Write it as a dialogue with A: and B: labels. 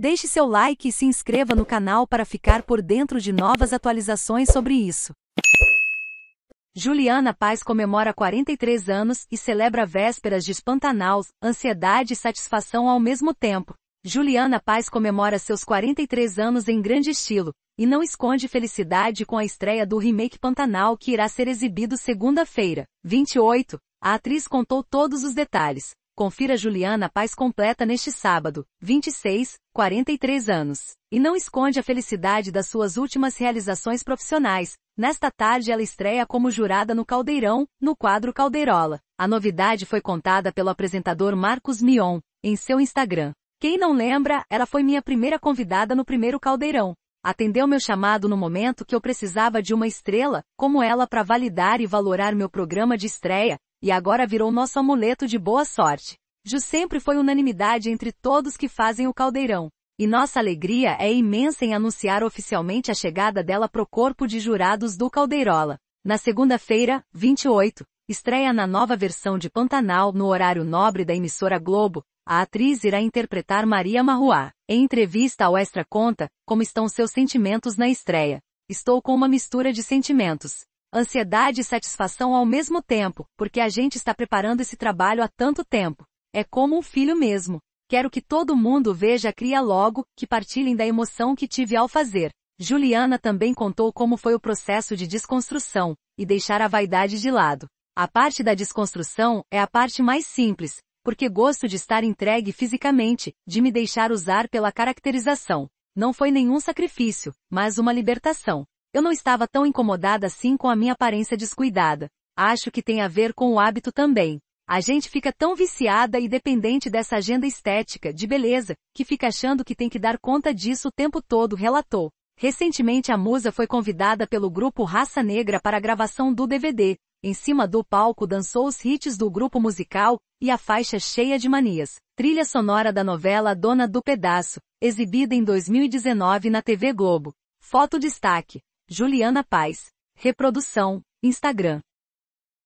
A: Deixe seu like e se inscreva no canal para ficar por dentro de novas atualizações sobre isso. Juliana Paz comemora 43 anos e celebra vésperas de Espantanaus, ansiedade e satisfação ao mesmo tempo. Juliana Paz comemora seus 43 anos em grande estilo, e não esconde felicidade com a estreia do remake Pantanal que irá ser exibido segunda-feira, 28. A atriz contou todos os detalhes, Confira Juliana Paz completa neste sábado, 26, 43 anos. E não esconde a felicidade das suas últimas realizações profissionais. Nesta tarde ela estreia como jurada no Caldeirão, no quadro Caldeirola. A novidade foi contada pelo apresentador Marcos Mion, em seu Instagram. Quem não lembra, ela foi minha primeira convidada no primeiro Caldeirão. Atendeu meu chamado no momento que eu precisava de uma estrela, como ela para validar e valorar meu programa de estreia, e agora virou nosso amuleto de boa sorte. Ju sempre foi unanimidade entre todos que fazem o caldeirão. E nossa alegria é imensa em anunciar oficialmente a chegada dela pro corpo de jurados do Caldeirola. Na segunda-feira, 28, estreia na nova versão de Pantanal no horário nobre da emissora Globo, a atriz irá interpretar Maria Marruá. Em entrevista ao Extra conta como estão seus sentimentos na estreia. Estou com uma mistura de sentimentos. Ansiedade e satisfação ao mesmo tempo, porque a gente está preparando esse trabalho há tanto tempo. É como um filho mesmo. Quero que todo mundo veja a cria logo, que partilhem da emoção que tive ao fazer. Juliana também contou como foi o processo de desconstrução e deixar a vaidade de lado. A parte da desconstrução é a parte mais simples, porque gosto de estar entregue fisicamente, de me deixar usar pela caracterização. Não foi nenhum sacrifício, mas uma libertação. Eu não estava tão incomodada assim com a minha aparência descuidada. Acho que tem a ver com o hábito também. A gente fica tão viciada e dependente dessa agenda estética, de beleza, que fica achando que tem que dar conta disso o tempo todo, relatou. Recentemente a musa foi convidada pelo grupo Raça Negra para a gravação do DVD, em cima do palco dançou os hits do grupo musical e a faixa cheia de manias, trilha sonora da novela Dona do Pedaço, exibida em 2019 na TV Globo. Foto destaque: Juliana Paz. Reprodução: Instagram.